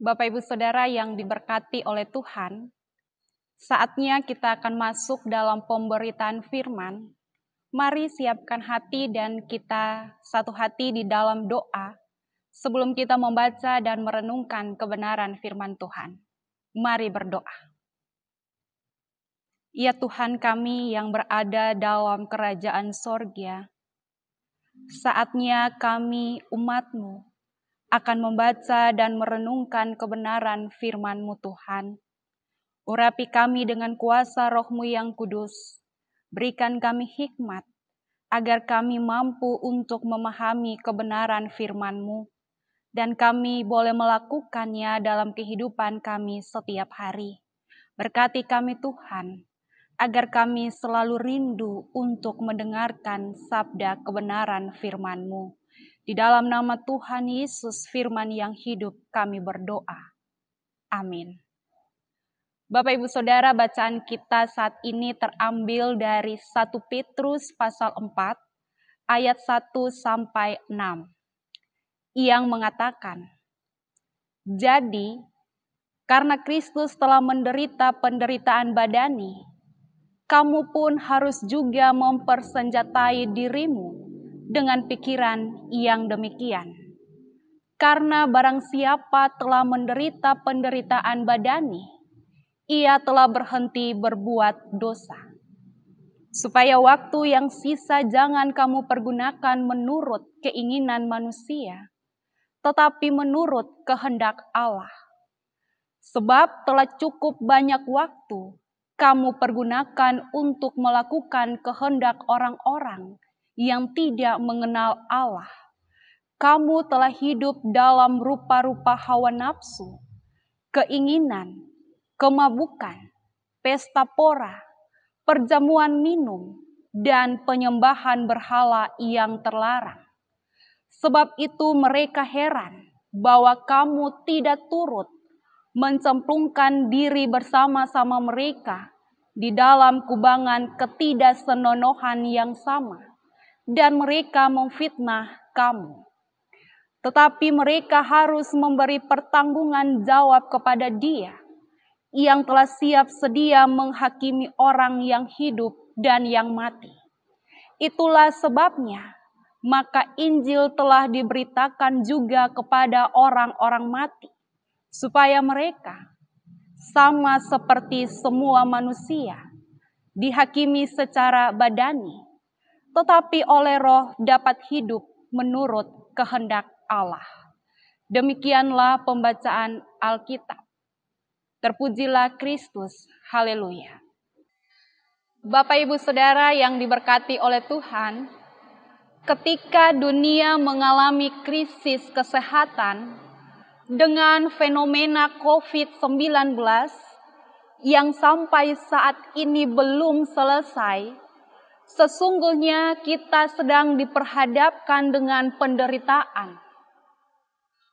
Bapak Ibu Saudara yang diberkati oleh Tuhan, saatnya kita akan masuk dalam pemberitaan firman. Mari siapkan hati dan kita satu hati di dalam doa sebelum kita membaca dan merenungkan kebenaran firman Tuhan. Mari berdoa. Ya Tuhan kami yang berada dalam kerajaan Sorgia. saatnya kami umatmu akan membaca dan merenungkan kebenaran firman-Mu Tuhan. Urapi kami dengan kuasa rohmu yang kudus. Berikan kami hikmat, agar kami mampu untuk memahami kebenaran firman-Mu, dan kami boleh melakukannya dalam kehidupan kami setiap hari. Berkati kami Tuhan, agar kami selalu rindu untuk mendengarkan sabda kebenaran firman-Mu. Di dalam nama Tuhan Yesus, firman yang hidup, kami berdoa. Amin. Bapak Ibu Saudara, bacaan kita saat ini terambil dari 1 Petrus pasal 4 ayat 1 sampai 6 yang mengatakan, "Jadi, karena Kristus telah menderita penderitaan badani, kamu pun harus juga mempersenjatai dirimu dengan pikiran yang demikian. Karena barang siapa telah menderita penderitaan badani, ia telah berhenti berbuat dosa. Supaya waktu yang sisa jangan kamu pergunakan menurut keinginan manusia, tetapi menurut kehendak Allah. Sebab telah cukup banyak waktu kamu pergunakan untuk melakukan kehendak orang-orang yang tidak mengenal Allah. Kamu telah hidup dalam rupa-rupa hawa nafsu, keinginan, kemabukan, pesta pora, perjamuan minum, dan penyembahan berhala yang terlarang. Sebab itu mereka heran bahwa kamu tidak turut mencemplungkan diri bersama-sama mereka di dalam kubangan ketidaksenonohan yang sama dan mereka memfitnah kamu. Tetapi mereka harus memberi pertanggungan jawab kepada Dia yang telah siap sedia menghakimi orang yang hidup dan yang mati. Itulah sebabnya, maka Injil telah diberitakan juga kepada orang-orang mati, supaya mereka sama seperti semua manusia dihakimi secara badani tetapi oleh roh dapat hidup menurut kehendak Allah. Demikianlah pembacaan Alkitab. Terpujilah Kristus. Haleluya. Bapak Ibu Saudara yang diberkati oleh Tuhan, ketika dunia mengalami krisis kesehatan dengan fenomena COVID-19 yang sampai saat ini belum selesai, sesungguhnya kita sedang diperhadapkan dengan penderitaan.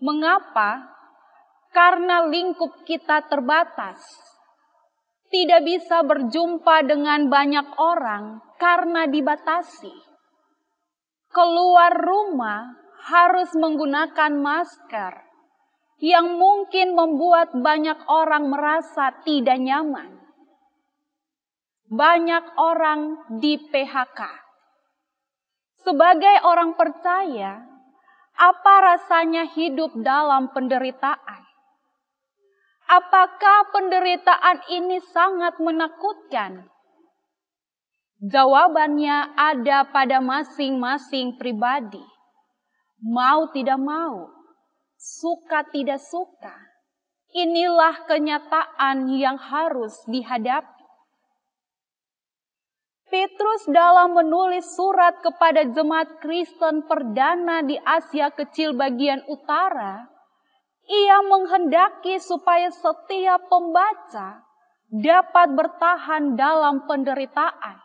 Mengapa? Karena lingkup kita terbatas. Tidak bisa berjumpa dengan banyak orang karena dibatasi. Keluar rumah harus menggunakan masker yang mungkin membuat banyak orang merasa tidak nyaman banyak orang di PHK. Sebagai orang percaya, apa rasanya hidup dalam penderitaan? Apakah penderitaan ini sangat menakutkan? Jawabannya ada pada masing-masing pribadi. Mau tidak mau, suka tidak suka, inilah kenyataan yang harus dihadapi. Petrus dalam menulis surat kepada jemaat Kristen perdana di Asia Kecil bagian utara, ia menghendaki supaya setiap pembaca dapat bertahan dalam penderitaan.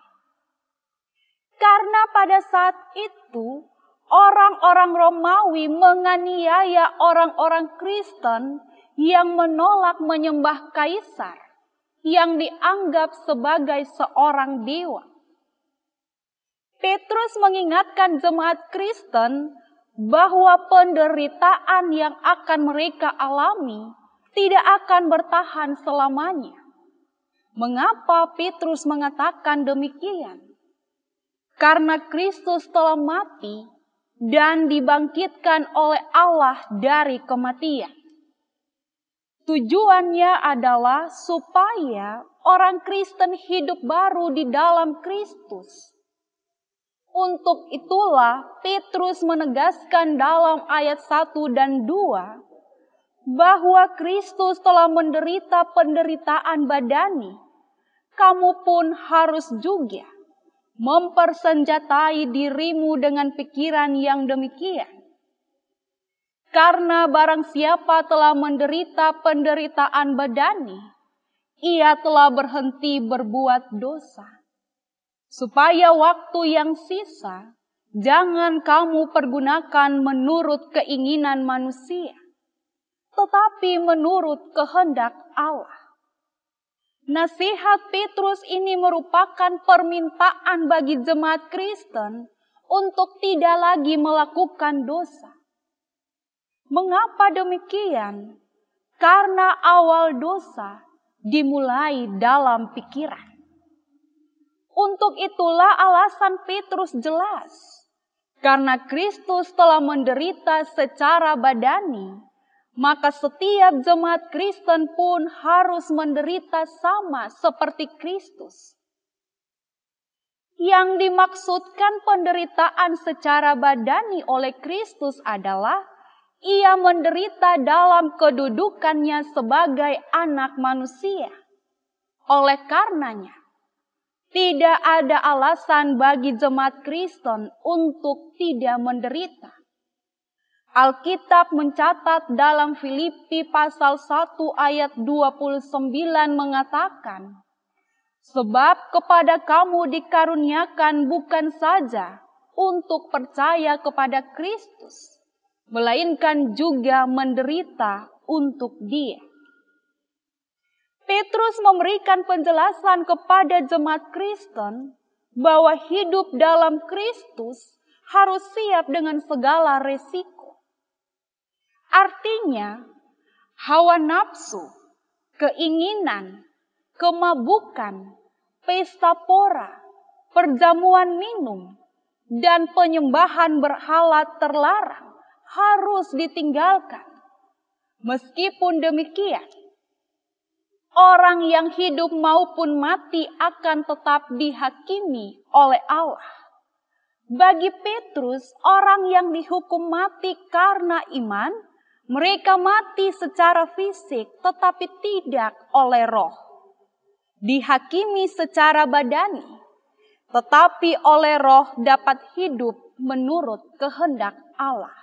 Karena pada saat itu orang-orang Romawi menganiaya orang-orang Kristen yang menolak menyembah kaisar yang dianggap sebagai seorang dewa Petrus mengingatkan jemaat Kristen bahwa penderitaan yang akan mereka alami tidak akan bertahan selamanya. Mengapa Petrus mengatakan demikian? Karena Kristus telah mati dan dibangkitkan oleh Allah dari kematian. Tujuannya adalah supaya orang Kristen hidup baru di dalam Kristus untuk itulah Petrus menegaskan dalam ayat 1 dan 2 bahwa Kristus telah menderita penderitaan badani. Kamu pun harus juga mempersenjatai dirimu dengan pikiran yang demikian. Karena barang siapa telah menderita penderitaan badani, ia telah berhenti berbuat dosa supaya waktu yang sisa jangan kamu pergunakan menurut keinginan manusia, tetapi menurut kehendak Allah. Nasihat Petrus ini merupakan permintaan bagi jemaat Kristen untuk tidak lagi melakukan dosa. Mengapa demikian? Karena awal dosa dimulai dalam pikiran. Untuk itulah alasan Petrus jelas. Karena Kristus telah menderita secara badani, maka setiap jemaat Kristen pun harus menderita sama seperti Kristus. Yang dimaksudkan penderitaan secara badani oleh Kristus adalah ia menderita dalam kedudukannya sebagai anak manusia. Oleh karenanya, tidak ada alasan bagi jemaat Kristen untuk tidak menderita. Alkitab mencatat dalam Filipi pasal 1 ayat 29 mengatakan, Sebab kepada kamu dikaruniakan bukan saja untuk percaya kepada Kristus, melainkan juga menderita untuk Dia. Petrus memberikan penjelasan kepada jemaat Kristen bahwa hidup dalam Kristus harus siap dengan segala resiko. Artinya, hawa nafsu, keinginan, kemabukan, pesta pora, perjamuan minum, dan penyembahan berhala terlarang harus ditinggalkan. Meskipun demikian, orang yang hidup maupun mati akan tetap dihakimi oleh Allah. Bagi Petrus, orang yang dihukum mati karena iman, mereka mati secara fisik tetapi tidak oleh roh. Dihakimi secara badani, tetapi oleh roh dapat hidup menurut kehendak Allah.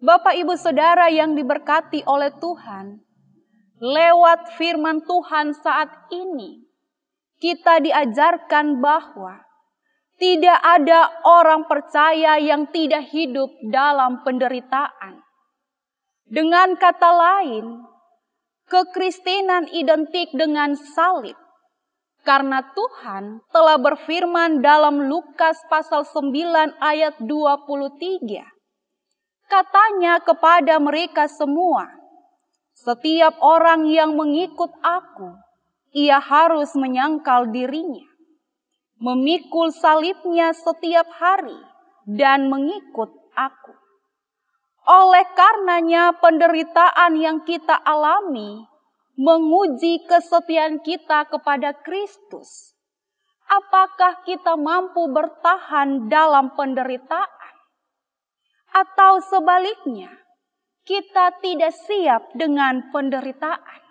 Bapak, ibu, saudara yang diberkati oleh Tuhan, Lewat firman Tuhan saat ini, kita diajarkan bahwa tidak ada orang percaya yang tidak hidup dalam penderitaan. Dengan kata lain, kekristenan identik dengan salib. Karena Tuhan telah berfirman dalam Lukas pasal 9 ayat 23. Katanya kepada mereka semua, setiap orang yang mengikut aku, ia harus menyangkal dirinya, memikul salibnya setiap hari, dan mengikut aku. Oleh karenanya, penderitaan yang kita alami menguji kesetiaan kita kepada Kristus. Apakah kita mampu bertahan dalam penderitaan, atau sebaliknya? kita tidak siap dengan penderitaan.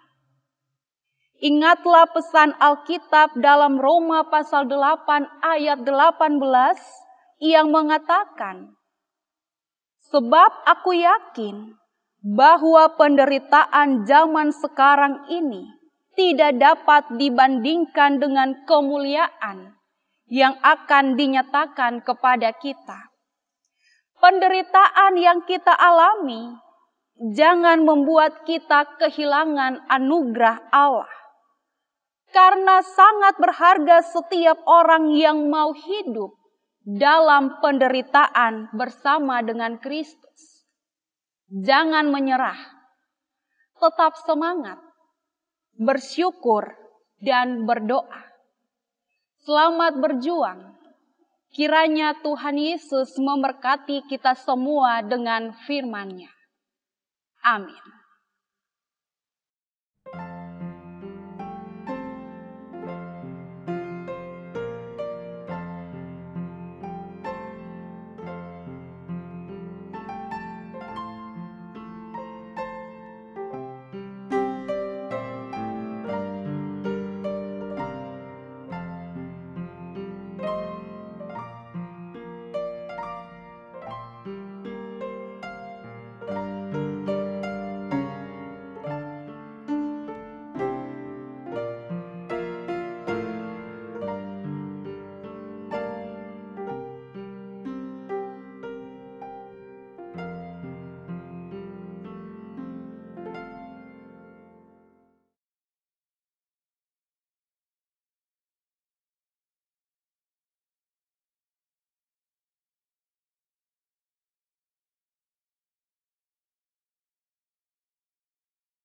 Ingatlah pesan Alkitab dalam Roma pasal 8 ayat 18 yang mengatakan, Sebab aku yakin bahwa penderitaan zaman sekarang ini tidak dapat dibandingkan dengan kemuliaan yang akan dinyatakan kepada kita. Penderitaan yang kita alami jangan membuat kita kehilangan anugerah Allah. Karena sangat berharga setiap orang yang mau hidup dalam penderitaan bersama dengan Kristus. Jangan menyerah, tetap semangat, bersyukur, dan berdoa. Selamat berjuang. Kiranya Tuhan Yesus memberkati kita semua dengan firman-Nya. 阿门。